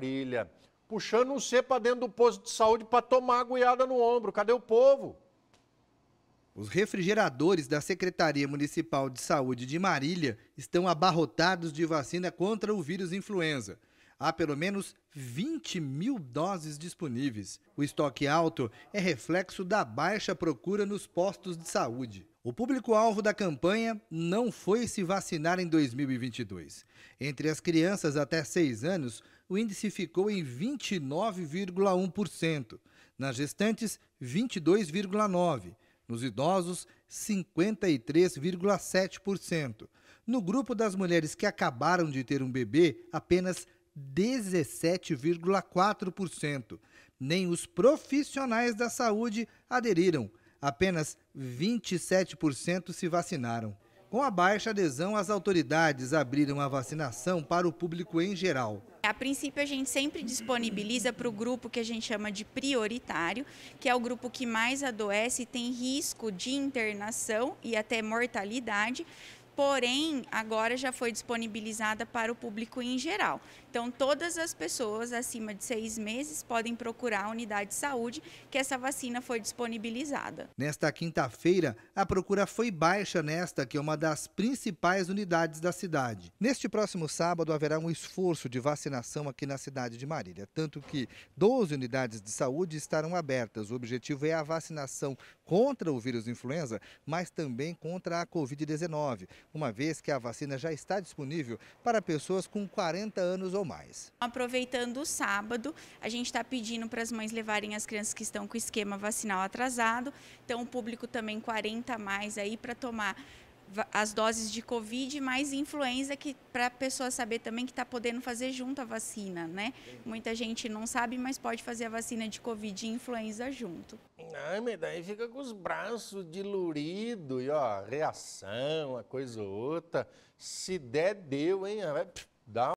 Marília, puxando um C para dentro do posto de saúde para tomar a goiada no ombro. Cadê o povo? Os refrigeradores da Secretaria Municipal de Saúde de Marília estão abarrotados de vacina contra o vírus influenza há pelo menos 20 mil doses disponíveis. O estoque alto é reflexo da baixa procura nos postos de saúde. O público-alvo da campanha não foi se vacinar em 2022. Entre as crianças até 6 anos, o índice ficou em 29,1%, nas gestantes, 22,9%, nos idosos, 53,7%. No grupo das mulheres que acabaram de ter um bebê, apenas 17,4%. Nem os profissionais da saúde aderiram. Apenas 27% se vacinaram. Com a baixa adesão, as autoridades abriram a vacinação para o público em geral. A princípio, a gente sempre disponibiliza para o grupo que a gente chama de prioritário, que é o grupo que mais adoece e tem risco de internação e até mortalidade porém agora já foi disponibilizada para o público em geral. Então, todas as pessoas acima de seis meses podem procurar a unidade de saúde que essa vacina foi disponibilizada. Nesta quinta-feira, a procura foi baixa nesta, que é uma das principais unidades da cidade. Neste próximo sábado, haverá um esforço de vacinação aqui na cidade de Marília, tanto que 12 unidades de saúde estarão abertas. O objetivo é a vacinação contra o vírus influenza, mas também contra a Covid-19 uma vez que a vacina já está disponível para pessoas com 40 anos ou mais. Aproveitando o sábado, a gente está pedindo para as mães levarem as crianças que estão com esquema vacinal atrasado, então o público também 40 a mais aí para tomar as doses de Covid mais influenza que para a pessoa saber também que está podendo fazer junto a vacina, né? Muita gente não sabe, mas pode fazer a vacina de Covid e influenza junto. Ai, ah, mas daí fica com os braços dilurido e ó, reação, uma coisa ou outra. Se der, deu, hein? Dá